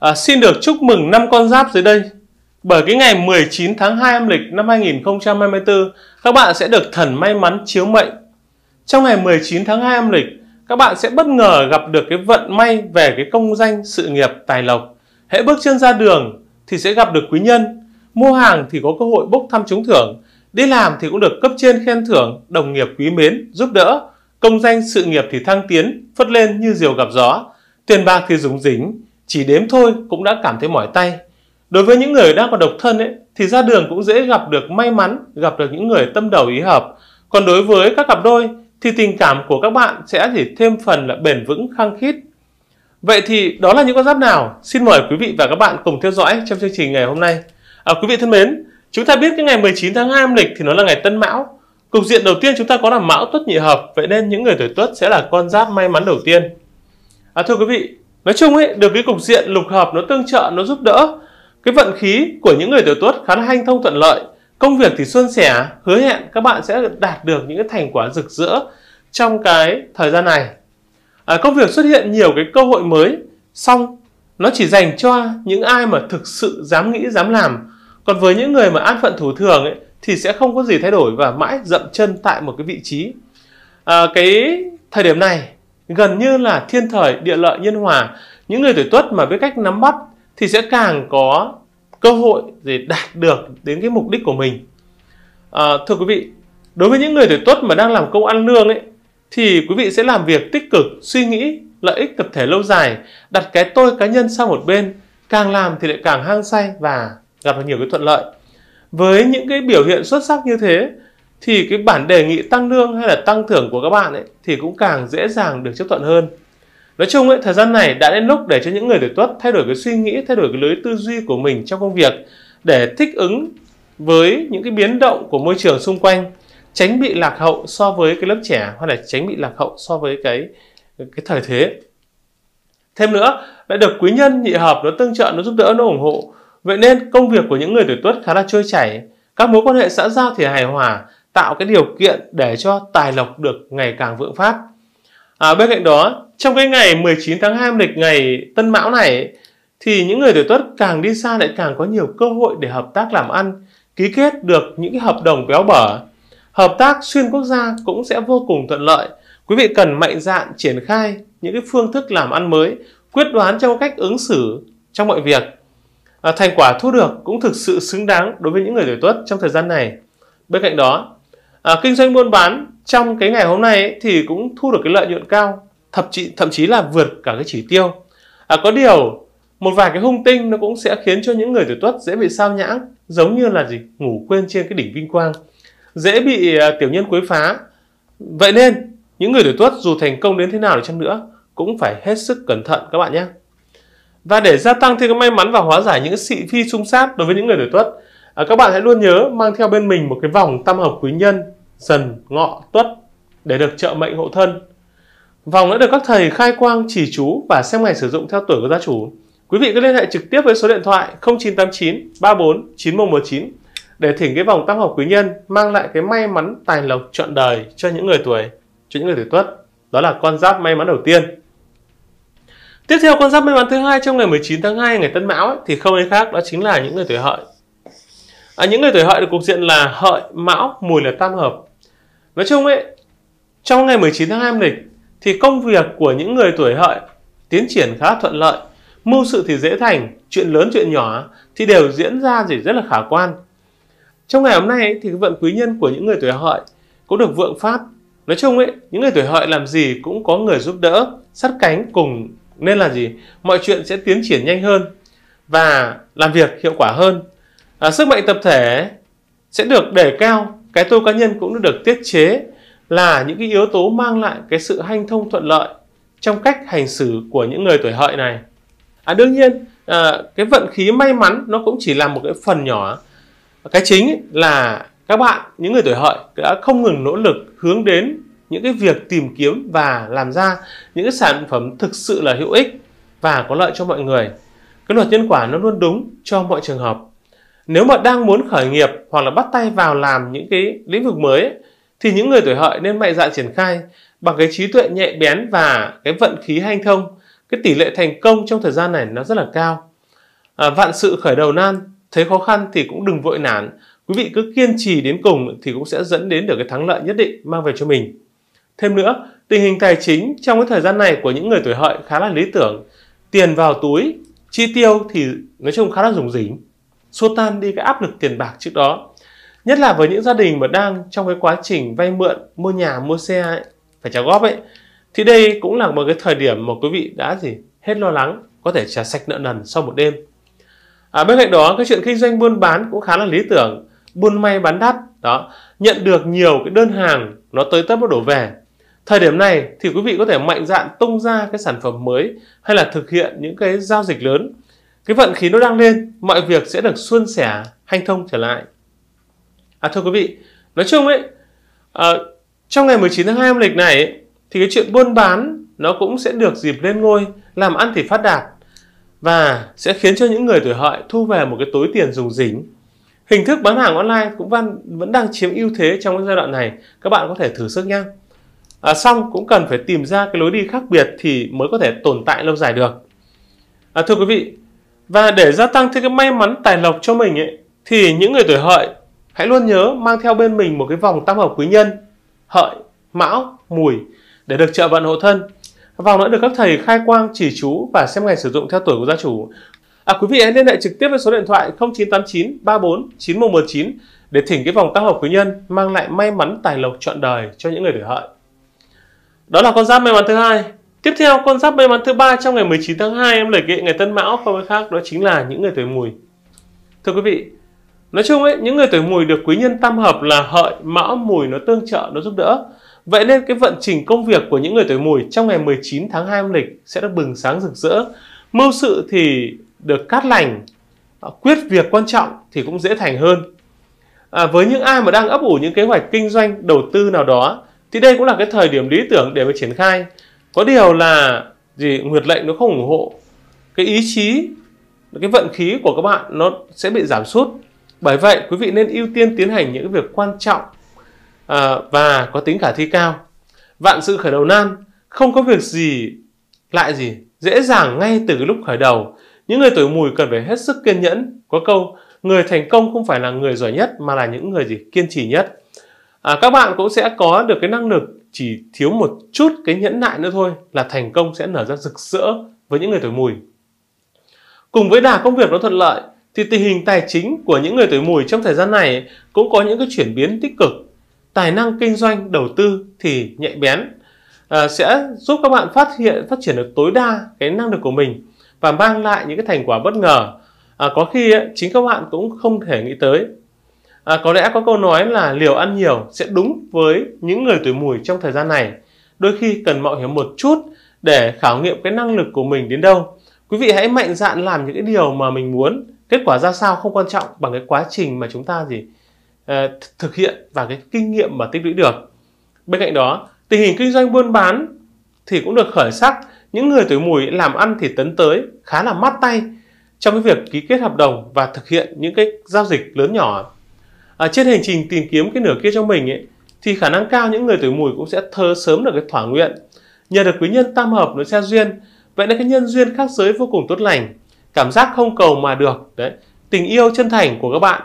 à, xin được chúc mừng năm con giáp dưới đây bởi cái ngày 19 tháng 2 âm lịch năm 2024 các bạn sẽ được thần may mắn chiếu mệnh trong ngày 19 tháng 2 âm lịch các bạn sẽ bất ngờ gặp được cái vận may về cái công danh sự nghiệp tài lộc hễ bước chân ra đường thì sẽ gặp được quý nhân mua hàng thì có cơ hội bốc thăm trúng thưởng đi làm thì cũng được cấp trên khen thưởng đồng nghiệp quý mến giúp đỡ công danh sự nghiệp thì thăng tiến phất lên như diều gặp gió tiền bạc thì rúng dính chỉ đếm thôi cũng đã cảm thấy mỏi tay. Đối với những người đang còn độc thân ấy, thì ra đường cũng dễ gặp được may mắn, gặp được những người tâm đầu ý hợp. Còn đối với các cặp đôi thì tình cảm của các bạn sẽ chỉ thêm phần là bền vững khăng khít. Vậy thì đó là những con giáp nào? Xin mời quý vị và các bạn cùng theo dõi trong chương trình ngày hôm nay. À, quý vị thân mến, chúng ta biết cái ngày 19 tháng 2 âm lịch thì nó là ngày Tân Mão. Cục diện đầu tiên chúng ta có là Mão Tuất nhị hợp, vậy nên những người tuổi Tuất sẽ là con giáp may mắn đầu tiên. À, thưa quý vị, nói chung ấy được cái cục diện lục hợp nó tương trợ nó giúp đỡ cái vận khí của những người tuổi tuất khá là hanh thông thuận lợi công việc thì suôn sẻ hứa hẹn các bạn sẽ đạt được những cái thành quả rực rỡ trong cái thời gian này à, công việc xuất hiện nhiều cái cơ hội mới song nó chỉ dành cho những ai mà thực sự dám nghĩ dám làm còn với những người mà an phận thủ thường ấy, thì sẽ không có gì thay đổi và mãi dậm chân tại một cái vị trí à, cái thời điểm này gần như là thiên thời địa lợi nhân hòa những người tuổi tuất mà biết cách nắm bắt thì sẽ càng có cơ hội để đạt được đến cái mục đích của mình à, thưa quý vị đối với những người tuổi tuất mà đang làm công ăn lương ấy thì quý vị sẽ làm việc tích cực suy nghĩ lợi ích tập thể lâu dài đặt cái tôi cá nhân sang một bên càng làm thì lại càng hang say và gặp được nhiều cái thuận lợi với những cái biểu hiện xuất sắc như thế thì cái bản đề nghị tăng lương hay là tăng thưởng của các bạn ấy thì cũng càng dễ dàng được chấp thuận hơn. Nói chung ấy, thời gian này đã đến lúc để cho những người tuổi Tuất thay đổi cái suy nghĩ, thay đổi cái lưới tư duy của mình trong công việc để thích ứng với những cái biến động của môi trường xung quanh, tránh bị lạc hậu so với cái lớp trẻ hoặc là tránh bị lạc hậu so với cái cái thời thế. Thêm nữa, lại được quý nhân nhị hợp nó tương trợ, nó giúp đỡ, nó ủng hộ. Vậy nên công việc của những người tuổi Tuất khá là trôi chảy, các mối quan hệ xã giao thì hài hòa tạo cái điều kiện để cho tài lộc được ngày càng vượng phát. À, bên cạnh đó, trong cái ngày 19 tháng 2 lịch ngày Tân Mão này thì những người tuổi Tuất càng đi xa lại càng có nhiều cơ hội để hợp tác làm ăn, ký kết được những cái hợp đồng béo bở. Hợp tác xuyên quốc gia cũng sẽ vô cùng thuận lợi. Quý vị cần mạnh dạn triển khai những cái phương thức làm ăn mới, quyết đoán trong cách ứng xử trong mọi việc. À, thành quả thu được cũng thực sự xứng đáng đối với những người tuổi Tuất trong thời gian này. Bên cạnh đó, à, kinh doanh buôn bán trong cái ngày hôm nay ấy, thì cũng thu được cái lợi nhuận cao thậm chí thậm chí là vượt cả cái chỉ tiêu à, có điều một vài cái hung tinh nó cũng sẽ khiến cho những người tuổi tuất dễ bị sao nhãng giống như là gì ngủ quên trên cái đỉnh vinh quang dễ bị à, tiểu nhân quấy phá vậy nên những người tuổi tuất dù thành công đến thế nào đi chăng nữa cũng phải hết sức cẩn thận các bạn nhé và để gia tăng thêm cái may mắn và hóa giải những sự phi xung sát đối với những người tuổi tuất à, các bạn hãy luôn nhớ mang theo bên mình một cái vòng tam hợp quý nhân dần ngọ tuất để được trợ mệnh hộ thân. Vòng đã được các thầy khai quang chỉ chú và xem ngày sử dụng theo tuổi của gia chủ. Quý vị cứ liên hệ trực tiếp với số điện thoại 0989 34 9119 để thỉnh cái vòng tam hợp quý nhân mang lại cái may mắn tài lộc trọn đời cho những người tuổi cho những người tuổi tuất. Đó là con giáp may mắn đầu tiên. Tiếp theo con giáp may mắn thứ hai trong ngày 19 tháng 2 ngày Tân Mão ấy, thì không ai khác đó chính là những người tuổi hợi. À, những người tuổi hợi được cục diện là hợi mão mùi là tam hợp nói chung ấy trong ngày 19 tháng 2 âm lịch thì công việc của những người tuổi hợi tiến triển khá thuận lợi mưu sự thì dễ thành chuyện lớn chuyện nhỏ thì đều diễn ra gì rất là khả quan trong ngày hôm nay thì vận quý nhân của những người tuổi hợi cũng được vượng phát nói chung ấy những người tuổi hợi làm gì cũng có người giúp đỡ sát cánh cùng nên là gì mọi chuyện sẽ tiến triển nhanh hơn và làm việc hiệu quả hơn à, sức mạnh tập thể sẽ được đề cao cái tôi cá nhân cũng được tiết chế là những cái yếu tố mang lại cái sự hanh thông thuận lợi trong cách hành xử của những người tuổi hợi này à đương nhiên à, cái vận khí may mắn nó cũng chỉ là một cái phần nhỏ cái chính là các bạn những người tuổi hợi đã không ngừng nỗ lực hướng đến những cái việc tìm kiếm và làm ra những cái sản phẩm thực sự là hữu ích và có lợi cho mọi người cái luật nhân quả nó luôn đúng cho mọi trường hợp nếu mà đang muốn khởi nghiệp hoặc là bắt tay vào làm những cái lĩnh vực mới ấy, thì những người tuổi hợi nên mạnh dạn triển khai bằng cái trí tuệ nhạy bén và cái vận khí hanh thông cái tỷ lệ thành công trong thời gian này nó rất là cao à, vạn sự khởi đầu nan thấy khó khăn thì cũng đừng vội nản quý vị cứ kiên trì đến cùng thì cũng sẽ dẫn đến được cái thắng lợi nhất định mang về cho mình thêm nữa tình hình tài chính trong cái thời gian này của những người tuổi hợi khá là lý tưởng tiền vào túi chi tiêu thì nói chung khá là rủng rỉnh xua tan đi cái áp lực tiền bạc trước đó nhất là với những gia đình mà đang trong cái quá trình vay mượn mua nhà mua xe ấy, phải trả góp ấy thì đây cũng là một cái thời điểm mà quý vị đã gì hết lo lắng có thể trả sạch nợ nần sau một đêm à, bên cạnh đó cái chuyện kinh doanh buôn bán cũng khá là lý tưởng buôn may bán đắt đó nhận được nhiều cái đơn hàng nó tới tấp nó đổ về thời điểm này thì quý vị có thể mạnh dạn tung ra cái sản phẩm mới hay là thực hiện những cái giao dịch lớn cái vận khí nó đang lên mọi việc sẽ được suôn sẻ hanh thông trở lại à thưa quý vị nói chung ấy à, trong ngày 19 tháng 2 âm lịch này ấy, thì cái chuyện buôn bán nó cũng sẽ được dịp lên ngôi làm ăn thì phát đạt và sẽ khiến cho những người tuổi hợi thu về một cái túi tiền dùng dính hình thức bán hàng online cũng vẫn vẫn đang chiếm ưu thế trong cái giai đoạn này các bạn có thể thử sức nhé à, xong cũng cần phải tìm ra cái lối đi khác biệt thì mới có thể tồn tại lâu dài được à, thưa quý vị và để gia tăng thêm cái may mắn tài lộc cho mình ấy, thì những người tuổi hợi hãy luôn nhớ mang theo bên mình một cái vòng tam hợp quý nhân hợi, mão, mùi để được trợ vận hộ thân. Vòng đã được các thầy khai quang chỉ chú và xem ngày sử dụng theo tuổi của gia chủ. À, quý vị hãy liên hệ trực tiếp với số điện thoại 0989 34 9119 để thỉnh cái vòng tam hợp quý nhân mang lại may mắn tài lộc trọn đời cho những người tuổi hợi. Đó là con giáp may mắn thứ hai, Tiếp theo, con giáp may mắn thứ ba trong ngày 19 tháng 2 âm lịch ngày Tân Mão không ai khác đó chính là những người tuổi Mùi. Thưa quý vị, nói chung ấy, những người tuổi Mùi được quý nhân tam hợp là Hợi, Mão, Mùi nó tương trợ, nó giúp đỡ. Vậy nên cái vận trình công việc của những người tuổi Mùi trong ngày 19 tháng 2 âm lịch sẽ được bừng sáng rực rỡ. Mưu sự thì được cát lành, à, quyết việc quan trọng thì cũng dễ thành hơn. À, với những ai mà đang ấp ủ những kế hoạch kinh doanh, đầu tư nào đó thì đây cũng là cái thời điểm lý tưởng để mà triển khai có điều là gì nguyệt lệnh nó không ủng hộ cái ý chí cái vận khí của các bạn nó sẽ bị giảm sút bởi vậy quý vị nên ưu tiên tiến hành những việc quan trọng à, và có tính khả thi cao vạn sự khởi đầu nan không có việc gì lại gì dễ dàng ngay từ lúc khởi đầu những người tuổi mùi cần phải hết sức kiên nhẫn có câu người thành công không phải là người giỏi nhất mà là những người gì kiên trì nhất à, các bạn cũng sẽ có được cái năng lực chỉ thiếu một chút cái nhẫn nại nữa thôi là thành công sẽ nở ra rực rỡ với những người tuổi mùi cùng với đà công việc nó thuận lợi thì tình hình tài chính của những người tuổi mùi trong thời gian này cũng có những cái chuyển biến tích cực tài năng kinh doanh đầu tư thì nhạy bén à, sẽ giúp các bạn phát hiện phát triển được tối đa cái năng lực của mình và mang lại những cái thành quả bất ngờ à, có khi ấy, chính các bạn cũng không thể nghĩ tới À, có lẽ có câu nói là liều ăn nhiều sẽ đúng với những người tuổi mùi trong thời gian này. Đôi khi cần mạo hiểm một chút để khảo nghiệm cái năng lực của mình đến đâu. Quý vị hãy mạnh dạn làm những cái điều mà mình muốn. Kết quả ra sao không quan trọng bằng cái quá trình mà chúng ta gì à, thực hiện và cái kinh nghiệm mà tích lũy được. Bên cạnh đó, tình hình kinh doanh buôn bán thì cũng được khởi sắc. Những người tuổi mùi làm ăn thì tấn tới khá là mát tay trong cái việc ký kết hợp đồng và thực hiện những cái giao dịch lớn nhỏ à, trên hành trình tìm kiếm cái nửa kia cho mình ấy, thì khả năng cao những người tuổi mùi cũng sẽ thơ sớm được cái thỏa nguyện nhờ được quý nhân tam hợp nó xe duyên vậy nên cái nhân duyên khác giới vô cùng tốt lành cảm giác không cầu mà được đấy tình yêu chân thành của các bạn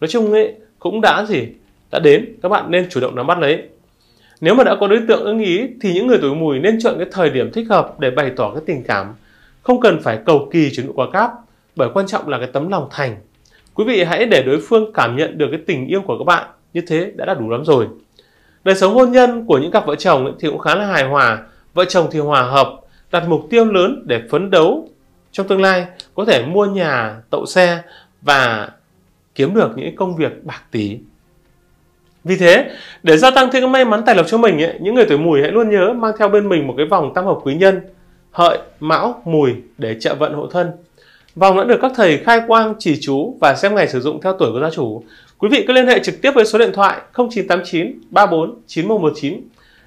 nói chung ấy cũng đã gì đã đến các bạn nên chủ động nắm bắt lấy nếu mà đã có đối tượng ưng ý thì những người tuổi mùi nên chọn cái thời điểm thích hợp để bày tỏ cái tình cảm không cần phải cầu kỳ chuyển nụ quả cáp bởi quan trọng là cái tấm lòng thành Quý vị hãy để đối phương cảm nhận được cái tình yêu của các bạn, như thế đã là đủ lắm rồi. Đời sống hôn nhân của những cặp vợ chồng thì cũng khá là hài hòa, vợ chồng thì hòa hợp, đặt mục tiêu lớn để phấn đấu trong tương lai, có thể mua nhà, tậu xe và kiếm được những công việc bạc tỷ. Vì thế, để gia tăng thêm may mắn tài lộc cho mình, ấy, những người tuổi mùi hãy luôn nhớ mang theo bên mình một cái vòng tam hợp quý nhân, hợi, mão, mùi để trợ vận hộ thân Vòng đã được các thầy khai quang chỉ chú và xem ngày sử dụng theo tuổi của gia chủ. Quý vị cứ liên hệ trực tiếp với số điện thoại 0989 34 9119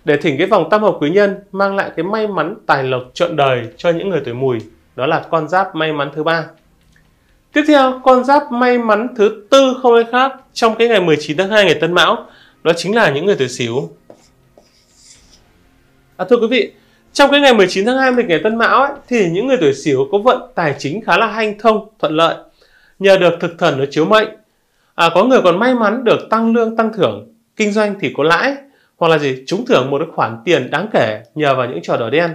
để thỉnh cái vòng tam hợp quý nhân mang lại cái may mắn tài lộc trọn đời cho những người tuổi mùi. Đó là con giáp may mắn thứ ba. Tiếp theo, con giáp may mắn thứ tư không ai khác trong cái ngày 19 tháng 2 ngày Tân Mão, đó chính là những người tuổi Sửu. À, thưa quý vị, trong cái ngày 19 tháng 2 lịch ngày Tân Mão ấy, thì những người tuổi Sửu có vận tài chính khá là hanh thông, thuận lợi nhờ được thực thần ở chiếu mệnh. À, có người còn may mắn được tăng lương tăng thưởng, kinh doanh thì có lãi hoặc là gì trúng thưởng một cái khoản tiền đáng kể nhờ vào những trò đỏ đen.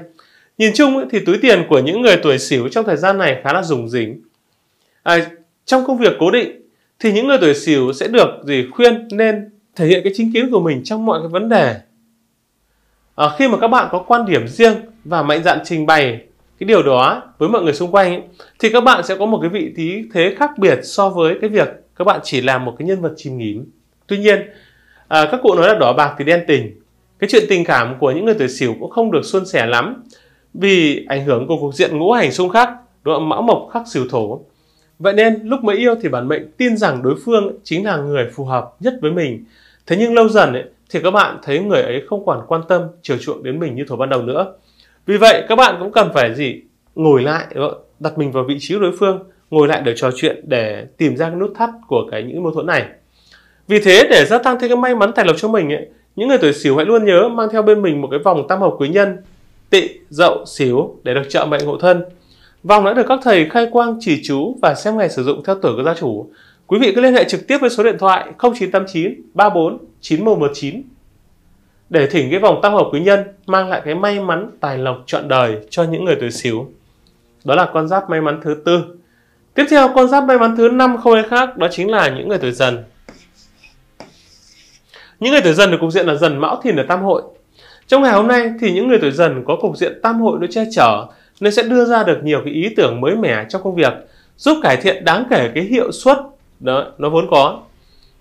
Nhìn chung ấy, thì túi tiền của những người tuổi Sửu trong thời gian này khá là rủng rỉnh. À, trong công việc cố định thì những người tuổi Sửu sẽ được gì khuyên nên thể hiện cái chính kiến của mình trong mọi cái vấn đề à, khi mà các bạn có quan điểm riêng và mạnh dạn trình bày cái điều đó với mọi người xung quanh ấy, thì các bạn sẽ có một cái vị trí thế khác biệt so với cái việc các bạn chỉ làm một cái nhân vật chìm nghỉm tuy nhiên à, các cụ nói là đỏ bạc thì đen tình cái chuyện tình cảm của những người tuổi sửu cũng không được suôn sẻ lắm vì ảnh hưởng của cục diện ngũ hành xung khắc đúng mão mộc khắc sửu thổ vậy nên lúc mới yêu thì bản mệnh tin rằng đối phương chính là người phù hợp nhất với mình Thế nhưng lâu dần ấy, thì các bạn thấy người ấy không còn quan tâm chiều chuộng đến mình như thời ban đầu nữa. Vì vậy các bạn cũng cần phải gì ngồi lại ờ, đặt mình vào vị trí đối phương ngồi lại để trò chuyện để tìm ra cái nút thắt của cái những mâu thuẫn này. Vì thế để gia tăng thêm cái may mắn tài lộc cho mình ấy, những người tuổi Sửu hãy luôn nhớ mang theo bên mình một cái vòng tam hợp quý nhân Tỵ, Dậu, Sửu để được trợ mệnh hộ thân. Vòng đã được các thầy khai quang chỉ chú và xem ngày sử dụng theo tuổi của gia chủ. Quý vị cứ liên hệ trực tiếp với số điện thoại 0989 34 9119 để thỉnh cái vòng tam hợp quý nhân mang lại cái may mắn tài lộc trọn đời cho những người tuổi xíu. Đó là con giáp may mắn thứ tư. Tiếp theo con giáp may mắn thứ năm không ai khác đó chính là những người tuổi dần. Những người tuổi dần được cục diện là dần mão thìn ở tam hội. Trong ngày hôm nay thì những người tuổi dần có cục diện tam hội nó che chở nên sẽ đưa ra được nhiều cái ý tưởng mới mẻ trong công việc, giúp cải thiện đáng kể cái hiệu suất đó nó vốn có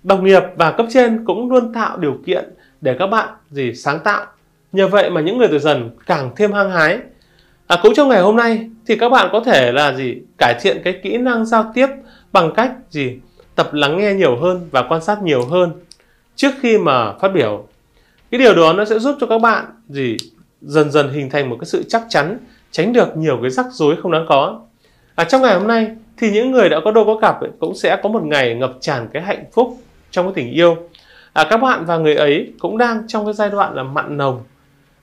đồng nghiệp và cấp trên cũng luôn tạo điều kiện để các bạn gì sáng tạo nhờ vậy mà những người tuổi dần càng thêm hăng hái à, cũng trong ngày hôm nay thì các bạn có thể là gì cải thiện cái kỹ năng giao tiếp bằng cách gì tập lắng nghe nhiều hơn và quan sát nhiều hơn trước khi mà phát biểu cái điều đó nó sẽ giúp cho các bạn gì dần dần hình thành một cái sự chắc chắn tránh được nhiều cái rắc rối không đáng có à, trong ngày hôm nay thì những người đã có đôi có cặp cũng sẽ có một ngày ngập tràn cái hạnh phúc trong cái tình yêu à, các bạn và người ấy cũng đang trong cái giai đoạn là mặn nồng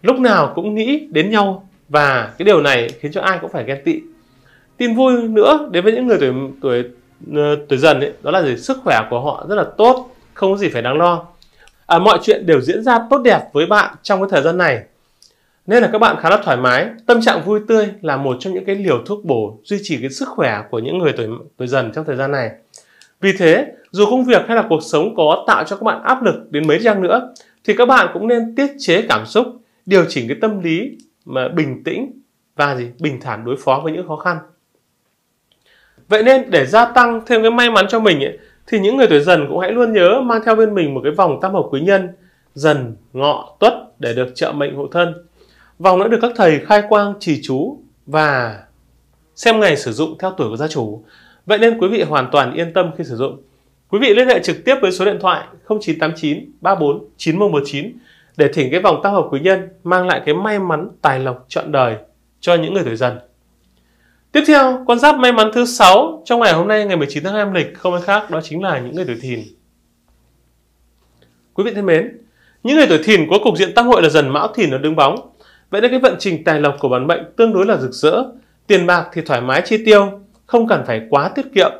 lúc nào cũng nghĩ đến nhau và cái điều này khiến cho ai cũng phải ghen tị tin vui nữa đến với những người tuổi tuổi ờ, tuổi dần ấy, đó là gì sức khỏe của họ rất là tốt không có gì phải đáng lo à, mọi chuyện đều diễn ra tốt đẹp với bạn trong cái thời gian này nên là các bạn khá là thoải mái, tâm trạng vui tươi là một trong những cái liều thuốc bổ duy trì cái sức khỏe của những người tuổi tuổi dần trong thời gian này. Vì thế, dù công việc hay là cuộc sống có tạo cho các bạn áp lực đến mấy chăng nữa thì các bạn cũng nên tiết chế cảm xúc, điều chỉnh cái tâm lý mà bình tĩnh và gì bình thản đối phó với những khó khăn. Vậy nên để gia tăng thêm cái may mắn cho mình ấy, thì những người tuổi dần cũng hãy luôn nhớ mang theo bên mình một cái vòng tam hợp quý nhân dần ngọ tuất để được trợ mệnh hộ thân Vòng đã được các thầy khai quang trì chú và xem ngày sử dụng theo tuổi của gia chủ. Vậy nên quý vị hoàn toàn yên tâm khi sử dụng. Quý vị liên hệ trực tiếp với số điện thoại 0989 34 9119 để thỉnh cái vòng tam hợp quý nhân mang lại cái may mắn tài lộc trọn đời cho những người tuổi dần. Tiếp theo, con giáp may mắn thứ 6 trong ngày hôm nay ngày 19 tháng 2 âm lịch không ai khác đó chính là những người tuổi thìn. Quý vị thân mến, những người tuổi thìn có cục diện tam hội là dần mão thìn ở đứng bóng Vậy nên cái vận trình tài lộc của bản mệnh tương đối là rực rỡ, tiền bạc thì thoải mái chi tiêu, không cần phải quá tiết kiệm.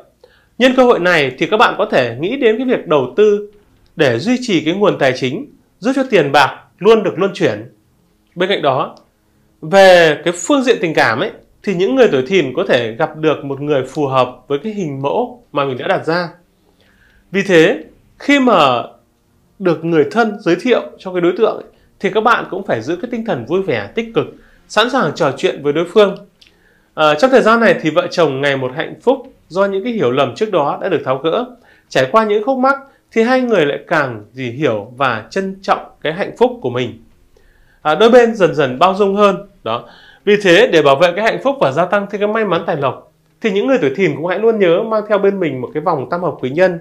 Nhân cơ hội này thì các bạn có thể nghĩ đến cái việc đầu tư để duy trì cái nguồn tài chính, giúp cho tiền bạc luôn được luân chuyển. Bên cạnh đó, về cái phương diện tình cảm ấy thì những người tuổi thìn có thể gặp được một người phù hợp với cái hình mẫu mà mình đã đặt ra. Vì thế, khi mà được người thân giới thiệu cho cái đối tượng ấy, thì các bạn cũng phải giữ cái tinh thần vui vẻ, tích cực, sẵn sàng trò chuyện với đối phương. À, trong thời gian này thì vợ chồng ngày một hạnh phúc do những cái hiểu lầm trước đó đã được tháo gỡ. Trải qua những khúc mắc thì hai người lại càng gì hiểu và trân trọng cái hạnh phúc của mình. À, đôi bên dần dần bao dung hơn. Đó. Vì thế để bảo vệ cái hạnh phúc và gia tăng thêm cái may mắn tài lộc thì những người tuổi thìn cũng hãy luôn nhớ mang theo bên mình một cái vòng tam hợp quý nhân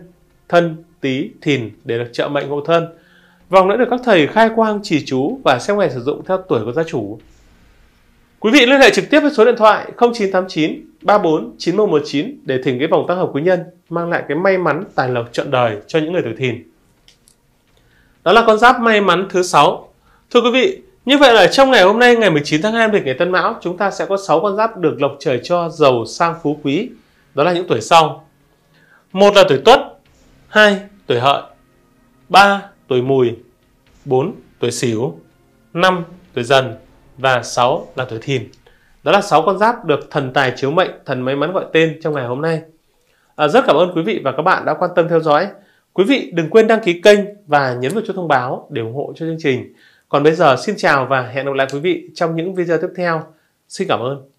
thân, tý, thìn để được trợ mệnh hộ thân Vòng đã được các thầy khai quang chỉ chú và xem ngày sử dụng theo tuổi của gia chủ. Quý vị liên hệ trực tiếp với số điện thoại 0989 34 9119 để thỉnh cái vòng tăng hợp quý nhân mang lại cái may mắn tài lộc trọn đời cho những người tuổi thìn. Đó là con giáp may mắn thứ 6. Thưa quý vị, như vậy là trong ngày hôm nay ngày 19 tháng 2 lịch ngày Tân Mão, chúng ta sẽ có 6 con giáp được lộc trời cho giàu sang phú quý. Đó là những tuổi sau. Một là tuổi Tuất, hai tuổi Hợi, ba tuổi mùi, 4 tuổi xỉu, 5 tuổi dần và 6 là tuổi thìn. Đó là 6 con giáp được thần tài chiếu mệnh, thần may mắn gọi tên trong ngày hôm nay. À, rất cảm ơn quý vị và các bạn đã quan tâm theo dõi. Quý vị đừng quên đăng ký kênh và nhấn vào chuông thông báo để ủng hộ cho chương trình. Còn bây giờ xin chào và hẹn gặp lại quý vị trong những video tiếp theo. Xin cảm ơn.